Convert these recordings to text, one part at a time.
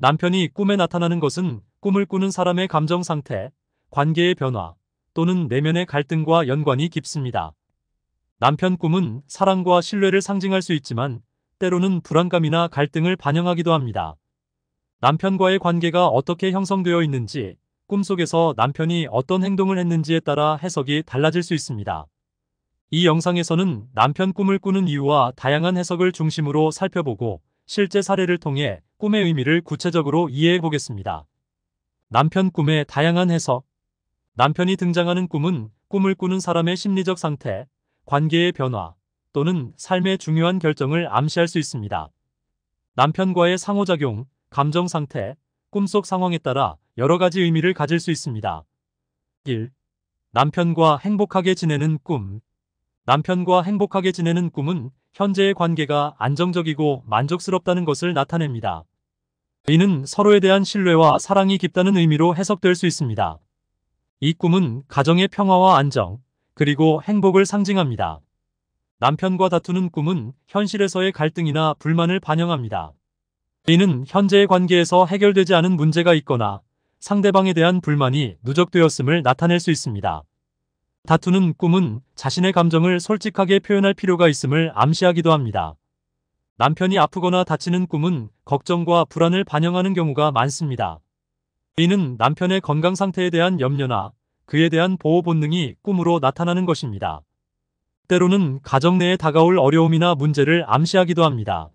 남편이 꿈에 나타나는 것은 꿈을 꾸는 사람의 감정 상태, 관계의 변화 또는 내면의 갈등과 연관이 깊습니다. 남편 꿈은 사랑과 신뢰를 상징할 수 있지만 때로는 불안감이나 갈등을 반영하기도 합니다. 남편과의 관계가 어떻게 형성되어 있는지, 꿈속에서 남편이 어떤 행동을 했는지에 따라 해석이 달라질 수 있습니다. 이 영상에서는 남편 꿈을 꾸는 이유와 다양한 해석을 중심으로 살펴보고 실제 사례를 통해 꿈의 의미를 구체적으로 이해해 보겠습니다. 남편 꿈의 다양한 해석 남편이 등장하는 꿈은 꿈을 꾸는 사람의 심리적 상태, 관계의 변화 또는 삶의 중요한 결정을 암시할 수 있습니다. 남편과의 상호작용, 감정 상태, 꿈속 상황에 따라 여러 가지 의미를 가질 수 있습니다. 1. 남편과 행복하게 지내는 꿈 남편과 행복하게 지내는 꿈은 현재의 관계가 안정적이고 만족스럽다는 것을 나타냅니다. 이는 서로에 대한 신뢰와 사랑이 깊다는 의미로 해석될 수 있습니다. 이 꿈은 가정의 평화와 안정, 그리고 행복을 상징합니다. 남편과 다투는 꿈은 현실에서의 갈등이나 불만을 반영합니다. 이는 현재의 관계에서 해결되지 않은 문제가 있거나 상대방에 대한 불만이 누적되었음을 나타낼 수 있습니다. 다투는 꿈은 자신의 감정을 솔직하게 표현할 필요가 있음을 암시하기도 합니다. 남편이 아프거나 다치는 꿈은 걱정과 불안을 반영하는 경우가 많습니다. 이는 남편의 건강 상태에 대한 염려나 그에 대한 보호 본능이 꿈으로 나타나는 것입니다. 때로는 가정 내에 다가올 어려움이나 문제를 암시하기도 합니다.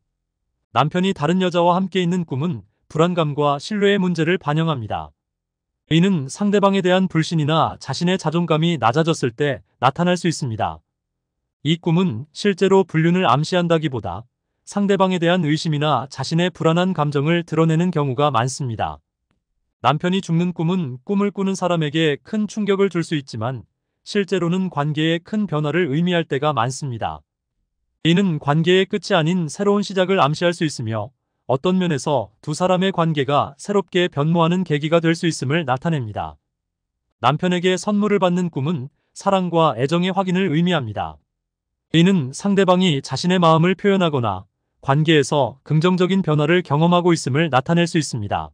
남편이 다른 여자와 함께 있는 꿈은 불안감과 신뢰의 문제를 반영합니다. a 는 상대방에 대한 불신이나 자신의 자존감이 낮아졌을 때 나타날 수 있습니다. 이 꿈은 실제로 불륜을 암시한다기보다 상대방에 대한 의심이나 자신의 불안한 감정을 드러내는 경우가 많습니다. 남편이 죽는 꿈은 꿈을 꾸는 사람에게 큰 충격을 줄 수 있지만 실제로는 관계에 큰 변화를 의미할 때가 많습니다. 이는 관계의 끝이 아닌 새로운 시작을 암시할 수 있으며 어떤 면에서 두 사람의 관계가 새롭게 변모하는 계기가 될 수 있음을 나타냅니다. 남편에게 선물을 받는 꿈은 사랑과 애정의 확인을 의미합니다. 이는 상대방이 자신의 마음을 표현하거나 관계에서 긍정적인 변화를 경험하고 있음을 나타낼 수 있습니다.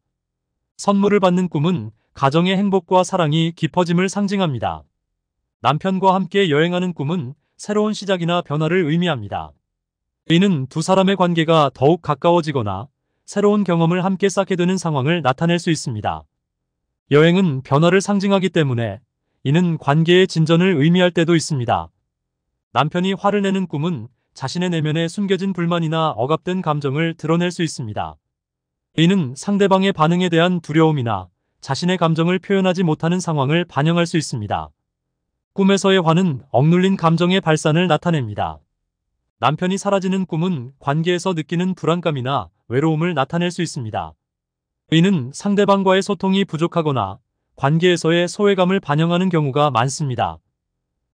선물을 받는 꿈은 가정의 행복과 사랑이 깊어짐을 상징합니다. 남편과 함께 여행하는 꿈은 새로운 시작이나 변화를 의미합니다. 이는 두 사람의 관계가 더욱 가까워지거나 새로운 경험을 함께 쌓게 되는 상황을 나타낼 수 있습니다. 여행은 변화를 상징하기 때문에 이는 관계의 진전을 의미할 때도 있습니다. 남편이 화를 내는 꿈은 자신의 내면에 숨겨진 불만이나 억압된 감정을 드러낼 수 있습니다. 이는 상대방의 반응에 대한 두려움이나 자신의 감정을 표현하지 못하는 상황을 반영할 수 있습니다. 꿈에서의 화는 억눌린 감정의 발산을 나타냅니다. 남편이 사라지는 꿈은 관계에서 느끼는 불안감이나 외로움을 나타낼 수 있습니다. 의는 상대방과의 소통이 부족하거나 관계에서의 소외감을 반영하는 경우가 많습니다.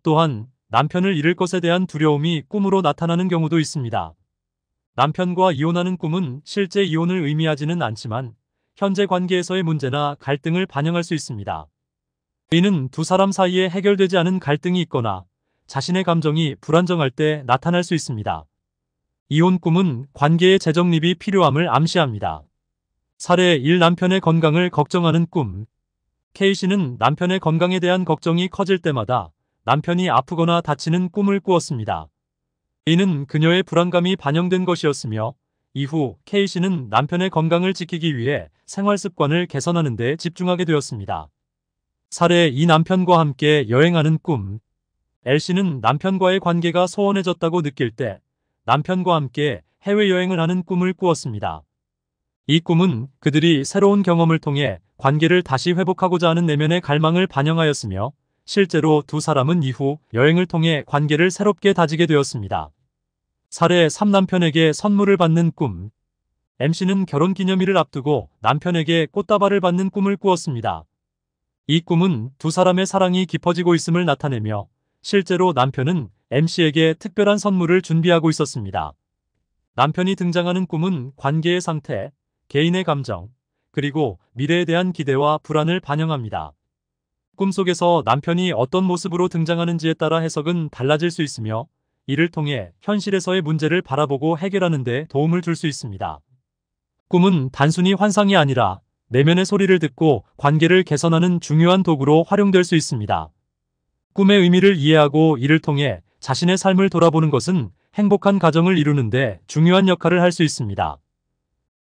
또한 남편을 잃을 것에 대한 두려움이 꿈으로 나타나는 경우도 있습니다. 남편과 이혼하는 꿈은 실제 이혼을 의미하지는 않지만 현재 관계에서의 문제나 갈등을 반영할 수 있습니다. 의는두 사람 사이에 해결되지 않은 갈등이 있거나 자신의 감정이 불안정할 때 나타날 수 있습니다. 이혼 꿈은 관계의 재정립이 필요함을 암시합니다. 사례 1 남편의 건강을 걱정하는 꿈 K씨는 남편의 건강에 대한 걱정이 커질 때마다 남편이 아프거나 다치는 꿈을 꾸었습니다. 이는 그녀의 불안감이 반영된 것이었으며 이후 K씨는 남편의 건강을 지키기 위해 생활습관을 개선하는 데 집중하게 되었습니다. 사례 2 남편과 함께 여행하는 꿈 L씨는 남편과의 관계가 소원해졌다고 느낄 때 남편과 함께 해외여행을 하는 꿈을 꾸었습니다. 이 꿈은 그들이 새로운 경험을 통해 관계를 다시 회복하고자 하는 내면의 갈망을 반영하였으며 실제로 두 사람은 이후 여행을 통해 관계를 새롭게 다지게 되었습니다. 사례 3남편에게 선물을 받는 꿈 MC는 결혼기념일을 앞두고 남편에게 꽃다발을 받는 꿈을 꾸었습니다. 이 꿈은 두 사람의 사랑이 깊어지고 있음을 나타내며 실제로 남편은 m c 에게 특별한 선물을 준비하고 있었습니다. 남편이 등장하는 꿈은 관계의 상태, 개인의 감정, 그리고 미래에 대한 기대와 불안을 반영합니다. 꿈속에서 남편이 어떤 모습으로 등장하는지에 따라 해석은 달라질 수 있으며 이를 통해 현실에서의 문제를 바라보고 해결하는 데 도움을 줄 수 있습니다. 꿈은 단순히 환상이 아니라 내면의 소리를 듣고 관계를 개선하는 중요한 도구로 활용될 수 있습니다. 꿈의 의미를 이해하고 이를 통해 자신의 삶을 돌아보는 것은 행복한 가정을 이루는데 중요한 역할을 할 수 있습니다.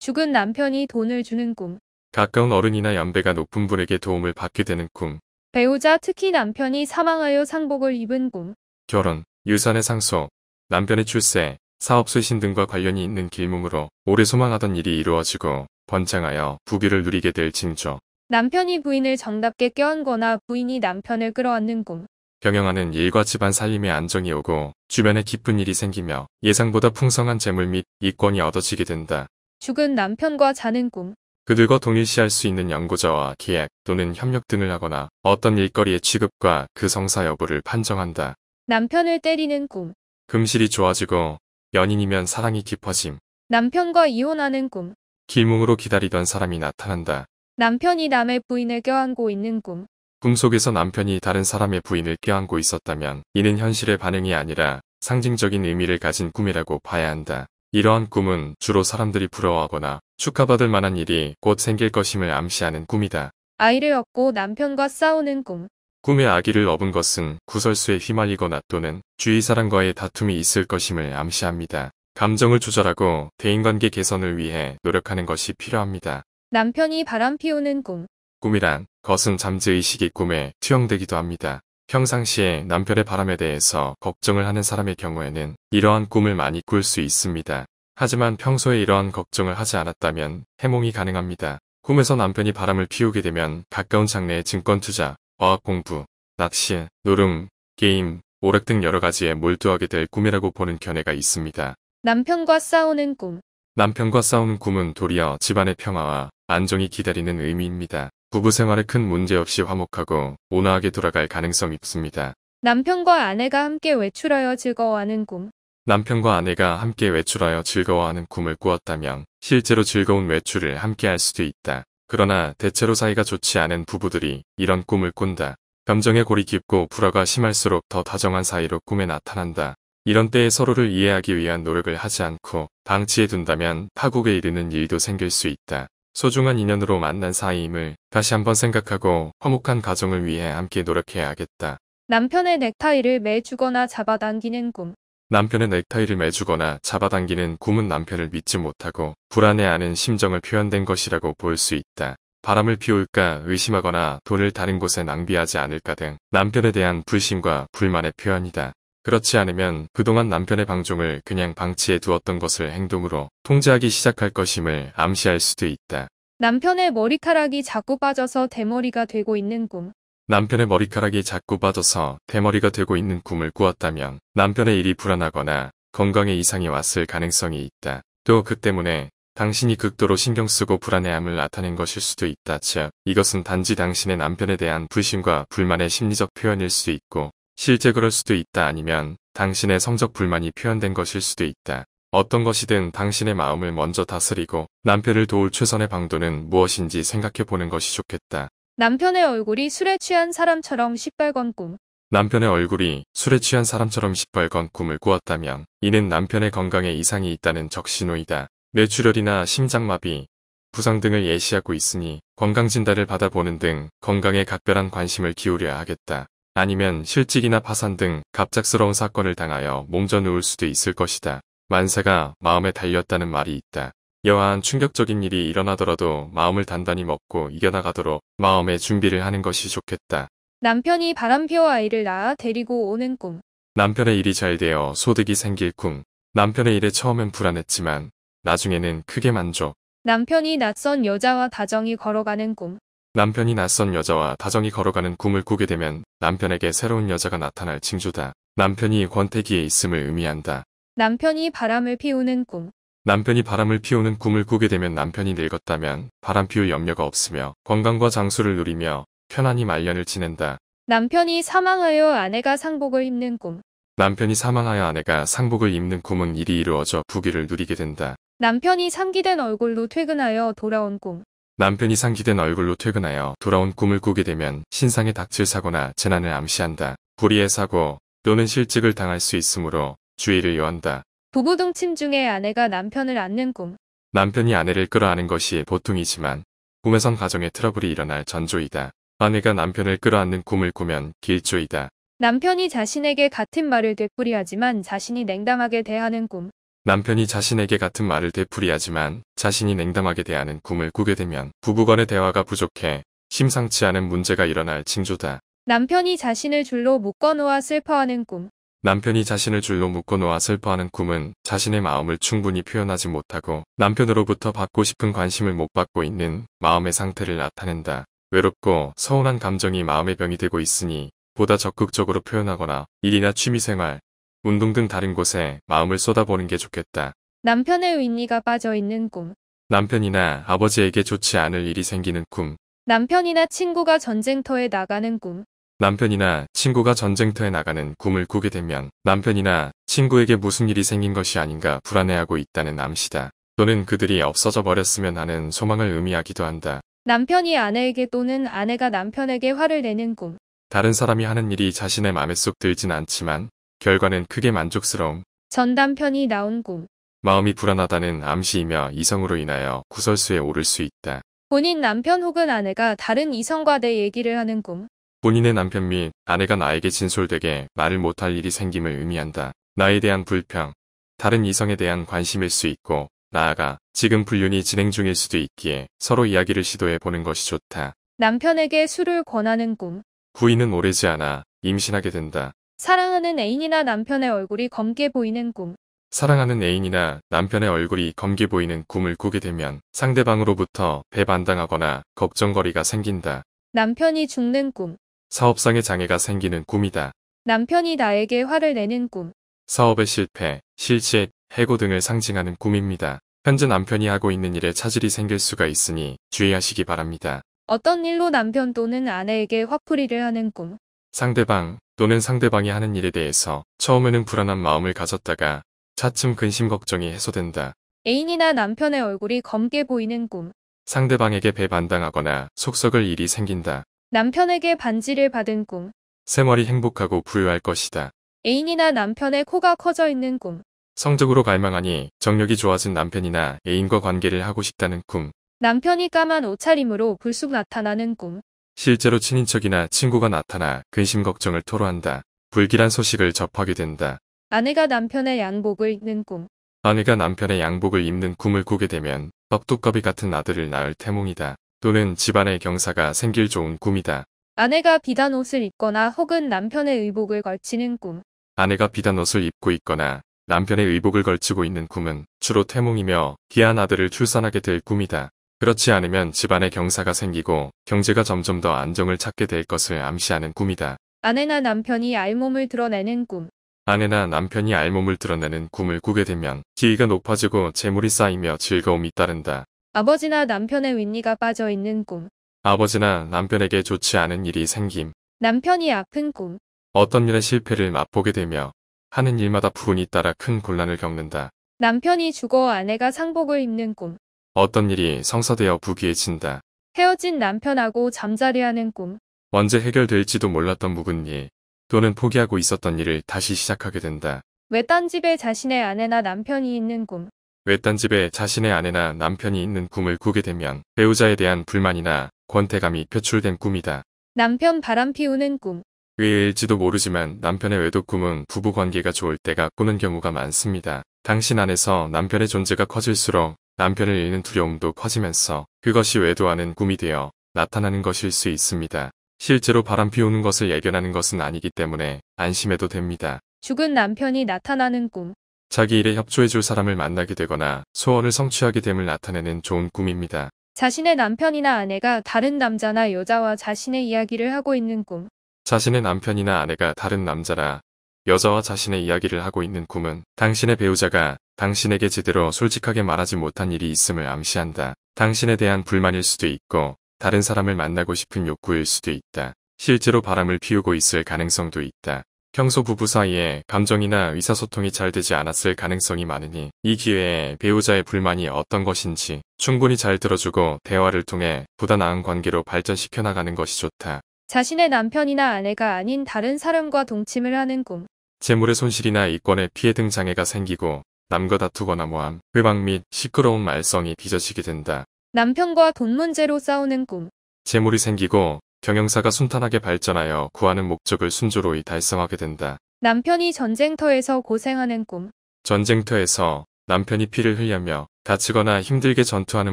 죽은 남편이 돈을 주는 꿈. 가까운 어른이나 연배가 높은 분에게 도움을 받게 되는 꿈. 배우자 특히 남편이 사망하여 상복을 입은 꿈. 결혼, 유산의 상속, 남편의 출세, 사업 수신 등과 관련이 있는 길몽으로 오래 소망하던 일이 이루어지고 번창하여 부귀를 누리게 될 징조. 남편이 부인을 정답게 껴안거나 부인이 남편을 끌어안는 꿈. 경영하는 일과 집안 살림의 안정이 오고 주변에 기쁜 일이 생기며 예상보다 풍성한 재물 및 이권이 얻어지게 된다. 죽은 남편과 자는 꿈 그들과 동일시할 수 있는 연구자와 계약 또는 협력 등을 하거나 어떤 일거리의 취급과 그 성사 여부를 판정한다. 남편을 때리는 꿈 금실이 좋아지고 연인이면 사랑이 깊어짐. 남편과 이혼하는 꿈 길몽으로 기다리던 사람이 나타난다. 남편이 남의 부인을 껴안고 있는 꿈 꿈속에서 남편이 다른 사람의 부인을 껴안고 있었다면 이는 현실의 반응이 아니라 상징적인 의미를 가진 꿈이라고 봐야 한다. 이러한 꿈은 주로 사람들이 부러워하거나 축하받을 만한 일이 곧 생길 것임을 암시하는 꿈이다. 아이를 얻고 남편과 싸우는 꿈. 꿈의 아기를 업은 것은 구설수에 휘말리거나 또는 주위 사람과의 다툼이 있을 것임을 암시합니다. 감정을 조절하고 대인관계 개선을 위해 노력하는 것이 필요합니다. 남편이 바람 피우는 꿈. 꿈이란 것은 잠재의식이 꿈에 투영되기도 합니다. 평상시에 남편의 바람에 대해서 걱정을 하는 사람의 경우에는 이러한 꿈을 많이 꿀 수 있습니다. 하지만 평소에 이러한 걱정을 하지 않았다면 해몽이 가능합니다. 꿈에서 남편이 바람을 피우게 되면 가까운 장래의 증권투자, 어학공부, 낚시, 노름, 게임, 오락 등 여러가지에 몰두하게 될 꿈이라고 보는 견해가 있습니다. 남편과 싸우는 꿈 남편과 싸우는 꿈은 도리어 집안의 평화와 안정이 기다리는 의미입니다. 부부생활에 큰 문제 없이 화목하고 온화하게 돌아갈 가능성이 있습니다. 남편과 아내가 함께 외출하여 즐거워하는 꿈. 남편과 아내가 함께 외출하여 즐거워하는 꿈을 꾸었다면 실제로 즐거운 외출을 함께 할 수도 있다. 그러나 대체로 사이가 좋지 않은 부부들이 이런 꿈을 꾼다. 감정의 골이 깊고 불화가 심할수록 더 다정한 사이로 꿈에 나타난다. 이런 때에 서로를 이해하기 위한 노력을 하지 않고 방치해 둔다면 파국에 이르는 일도 생길 수 있다. 소중한 인연으로 만난 사이임을 다시 한번 생각하고 화목한 가정을 위해 함께 노력해야겠다. 남편의 넥타이를 매주거나 잡아당기는 꿈. 남편의 넥타이를 매주거나 잡아당기는 꿈은 남편을 믿지 못하고 불안해하는 심정을 표현된 것이라고 볼 수 있다. 바람을 피울까 의심하거나 돈을 다른 곳에 낭비하지 않을까 등 남편에 대한 불심과 불만의 표현이다. 그렇지 않으면 그동안 남편의 방종을 그냥 방치해 두었던 것을 행동으로 통제하기 시작할 것임을 암시할 수도 있다. 남편의 머리카락이 자꾸 빠져서 대머리가 되고 있는 꿈. 남편의 머리카락이 자꾸 빠져서 대머리가 되고 있는 꿈을 꾸었다면 남편의 일이 불안하거나 건강에 이상이 왔을 가능성이 있다. 또 그 때문에 당신이 극도로 신경 쓰고 불안해함을 나타낸 것일 수도 있다. 즉, 이것은 단지 당신의 남편에 대한 불신과 불만의 심리적 표현일 수 있고 실제 그럴 수도 있다 아니면 당신의 성적 불만이 표현된 것일 수도 있다. 어떤 것이든 당신의 마음을 먼저 다스리고 남편을 도울 최선의 방도는 무엇인지 생각해 보는 것이 좋겠다. 남편의 얼굴이 술에 취한 사람처럼 시뻘건 꿈. 남편의 얼굴이 술에 취한 사람처럼 시뻘건 꿈을 꾸었다면 이는 남편의 건강에 이상이 있다는 적신호이다. 뇌출혈이나 심장마비, 부상 등을 예시하고 있으니 건강진단을 받아보는 등 건강에 각별한 관심을 기울여야 하겠다. 아니면 실직이나 파산 등 갑작스러운 사건을 당하여 몸져 누울 수도 있을 것이다. 만세가 마음에 달렸다는 말이 있다. 여하한 충격적인 일이 일어나더라도 마음을 단단히 먹고 이겨나가도록 마음의 준비를 하는 것이 좋겠다. 남편이 바람피워 아이를 낳아 데리고 오는 꿈. 남편의 일이 잘 되어 소득이 생길 꿈. 남편의 일에 처음엔 불안했지만 나중에는 크게 만족. 남편이 낯선 여자와 다정히 걸어가는 꿈. 남편이 낯선 여자와 다정히 걸어가는 꿈을 꾸게 되면 남편에게 새로운 여자가 나타날 징조다. 남편이 권태기에 있음을 의미한다. 남편이 바람을 피우는 꿈. 남편이 바람을 피우는 꿈을 꾸게 되면 남편이 늙었다면 바람 피울 염려가 없으며 건강과 장수를 누리며 편안히 말년을 지낸다. 남편이 사망하여 아내가 상복을 입는 꿈. 남편이 사망하여 아내가 상복을 입는 꿈은 일이 이루어져 부귀를 누리게 된다. 남편이 상기된 얼굴로 퇴근하여 돌아온 꿈. 남편이 상기된 얼굴로 퇴근하여 돌아온 꿈을 꾸게 되면 신상에 닥칠 사고나 재난을 암시한다. 불의의 사고 또는 실직을 당할 수 있으므로 주의를 요한다. 부부 동침 중에 아내가 남편을 안는 꿈. 남편이 아내를 끌어안는 것이 보통이지만 꿈에선 가정의 트러블이 일어날 전조이다. 아내가 남편을 끌어안는 꿈을 꾸면 길조이다. 남편이 자신에게 같은 말을 되풀이하지만 자신이 냉담하게 대하는 꿈. 남편이 자신에게 같은 말을 되풀이하지만 자신이 냉담하게 대하는 꿈을 꾸게 되면 부부간의 대화가 부족해 심상치 않은 문제가 일어날 징조다. 남편이 자신을 줄로 묶어놓아 슬퍼하는 꿈. 남편이 자신을 줄로 묶어놓아 슬퍼하는 꿈은 자신의 마음을 충분히 표현하지 못하고 남편으로부터 받고 싶은 관심을 못 받고 있는 마음의 상태를 나타낸다. 외롭고 서운한 감정이 마음의 병이 되고 있으니 보다 적극적으로 표현하거나 일이나 취미생활, 운동 등 다른 곳에 마음을 쏟아보는 게 좋겠다. 남편의 의니가 빠져있는 꿈. 남편이나 아버지에게 좋지 않을 일이 생기는 꿈. 남편이나 친구가 전쟁터에 나가는 꿈. 남편이나 친구가 전쟁터에 나가는 꿈을 꾸게 되면 남편이나 친구에게 무슨 일이 생긴 것이 아닌가 불안해하고 있다는 암시다. 또는 그들이 없어져 버렸으면 하는 소망을 의미하기도 한다. 남편이 아내에게 또는 아내가 남편에게 화를 내는 꿈. 다른 사람이 하는 일이 자신의 마음에 쏙 들진 않지만 결과는 크게 만족스러움. 전담편이 나온 꿈. 마음이 불안하다는 암시이며 이성으로 인하여 구설수에 오를 수 있다. 본인 남편 혹은 아내가 다른 이성과 내 얘기를 하는 꿈. 본인의 남편 및 아내가 나에게 진솔되게 말을 못할 일이 생김을 의미한다. 나에 대한 불평, 다른 이성에 대한 관심일 수 있고 나아가 지금 불륜이 진행 중일 수도 있기에 서로 이야기를 시도해 보는 것이 좋다. 남편에게 술을 권하는 꿈. 부인은 오래지 않아 임신하게 된다. 사랑하는 애인이나 남편의 얼굴이 검게 보이는 꿈. 사랑하는 애인이나 남편의 얼굴이 검게 보이는 꿈을 꾸게 되면 상대방으로부터 배반당하거나 걱정거리가 생긴다. 남편이 죽는 꿈. 사업상의 장애가 생기는 꿈이다. 남편이 나에게 화를 내는 꿈. 사업의 실패, 실직, 해고 등을 상징하는 꿈입니다. 현재 남편이 하고 있는 일에 차질이 생길 수가 있으니 주의하시기 바랍니다. 어떤 일로 남편 또는 아내에게 화풀이를 하는 꿈. 상대방 또는 상대방이 하는 일에 대해서 처음에는 불안한 마음을 가졌다가 차츰 근심 걱정이 해소된다. 애인이나 남편의 얼굴이 검게 보이는 꿈. 상대방에게 배반당하거나 속썩을 일이 생긴다. 남편에게 반지를 받은 꿈. 세머리 행복하고 부유할 것이다. 애인이나 남편의 코가 커져 있는 꿈. 성적으로 갈망하니 정력이 좋아진 남편이나 애인과 관계를 하고 싶다는 꿈. 남편이 까만 옷차림으로 불쑥 나타나는 꿈. 실제로 친인척이나 친구가 나타나 근심 걱정을 토로한다. 불길한 소식을 접하게 된다. 아내가 남편의 양복을 입는 꿈. 아내가 남편의 양복을 입는 꿈을 꾸게 되면 떡두꺼비 같은 아들을 낳을 태몽이다. 또는 집안의 경사가 생길 좋은 꿈이다. 아내가 비단 옷을 입거나 혹은 남편의 의복을 걸치는 꿈. 아내가 비단 옷을 입고 있거나 남편의 의복을 걸치고 있는 꿈은 주로 태몽이며 귀한 아들을 출산하게 될 꿈이다. 그렇지 않으면 집안에 경사가 생기고 경제가 점점 더 안정을 찾게 될 것을 암시하는 꿈이다. 아내나 남편이 알몸을 드러내는 꿈. 아내나 남편이 알몸을 드러내는 꿈을 꾸게 되면 기회가 높아지고 재물이 쌓이며 즐거움이 따른다. 아버지나 남편의 윗니가 빠져있는 꿈. 아버지나 남편에게 좋지 않은 일이 생김. 남편이 아픈 꿈. 어떤 일에 실패를 맛보게 되며 하는 일마다 부분이 따라 큰 곤란을 겪는다. 남편이 죽어 아내가 상복을 입는 꿈. 어떤 일이 성사되어 부귀해진다. 헤어진 남편하고 잠자리하는 꿈. 언제 해결될지도 몰랐던 묵은 일 또는 포기하고 있었던 일을 다시 시작하게 된다. 외딴 집에 자신의 아내나 남편이 있는 꿈. 외딴 집에 자신의 아내나 남편이 있는 꿈을 꾸게 되면 배우자에 대한 불만이나 권태감이 표출된 꿈이다. 남편 바람 피우는 꿈. 왜일지도 모르지만 남편의 외도 꿈은 부부 관계가 좋을 때가 꾸는 경우가 많습니다. 당신 안에서 남편의 존재가 커질수록 남편을 잃는 두려움도 커지면서 그것이 외도하는 꿈이 되어 나타나는 것일 수 있습니다. 실제로 바람 피우는 것을 예견하는 것은 아니기 때문에 안심해도 됩니다. 죽은 남편이 나타나는 꿈. 자기 일에 협조해줄 사람을 만나게 되거나 소원을 성취하게 됨을 나타내는 좋은 꿈입니다. 자신의 남편이나 아내가 다른 남자나 여자와 자신의 이야기를 하고 있는 꿈. 자신의 남편이나 아내가 다른 남자라 여자와 자신의 이야기를 하고 있는 꿈은 당신의 배우자가 당신에게 제대로 솔직하게 말하지 못한 일이 있음을 암시한다. 당신에 대한 불만일 수도 있고 다른 사람을 만나고 싶은 욕구일 수도 있다. 실제로 바람을 피우고 있을 가능성도 있다. 평소 부부 사이에 감정이나 의사소통이 잘 되지 않았을 가능성이 많으니 이 기회에 배우자의 불만이 어떤 것인지 충분히 잘 들어주고 대화를 통해 보다 나은 관계로 발전시켜 나가는 것이 좋다. 자신의 남편이나 아내가 아닌 다른 사람과 동침을 하는 꿈. 재물의 손실이나 이권의 피해 등 장애가 생기고 남과 다투거나 모함, 회방 및 시끄러운 말썽이 빚어지게 된다. 남편과 돈 문제로 싸우는 꿈. 재물이 생기고 경영사가 순탄하게 발전하여 구하는 목적을 순조로이 달성하게 된다. 남편이 전쟁터에서 고생하는 꿈. 전쟁터에서 남편이 피를 흘리며 다치거나 힘들게 전투하는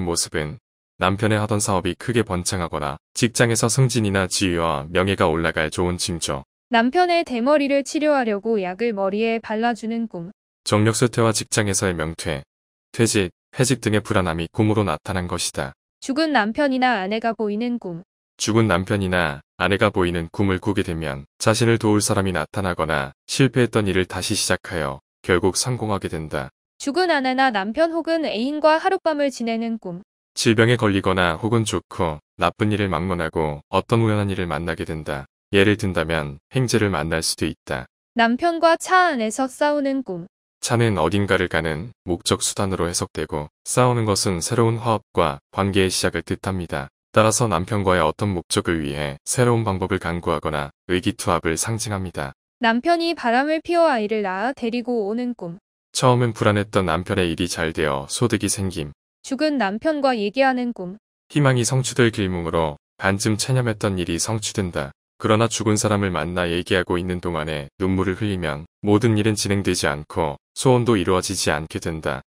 모습은 남편의 하던 사업이 크게 번창하거나 직장에서 승진이나 지위와 명예가 올라갈 좋은 징조. 남편의 대머리를 치료하려고 약을 머리에 발라주는 꿈. 정력쇠퇴와 직장에서의 명퇴, 퇴직, 해직 등의 불안함이 꿈으로 나타난 것이다. 죽은 남편이나 아내가 보이는 꿈. 죽은 남편이나 아내가 보이는 꿈을 꾸게 되면 자신을 도울 사람이 나타나거나 실패했던 일을 다시 시작하여 결국 성공하게 된다. 죽은 아내나 남편 혹은 애인과 하룻밤을 지내는 꿈. 질병에 걸리거나 혹은 좋고 나쁜 일을 막론하고 어떤 우연한 일을 만나게 된다. 예를 든다면 행제를 만날 수도 있다. 남편과 차 안에서 싸우는 꿈. 차는 어딘가를 가는 목적 수단으로 해석되고 싸우는 것은 새로운 화합과 관계의 시작을 뜻합니다. 따라서 남편과의 어떤 목적을 위해 새로운 방법을 강구하거나 의기투합을 상징합니다. 남편이 바람을 피워 아이를 낳아 데리고 오는 꿈. 처음엔 불안했던 남편의 일이 잘 되어 소득이 생김. 죽은 남편과 얘기하는 꿈. 희망이 성취될 길몽으로 반쯤 체념했던 일이 성취된다. 그러나 죽은 사람을 만나 얘기하고 있는 동안에 눈물을 흘리면 모든 일은 진행되지 않고 소원도 이루어지지 않게 된다.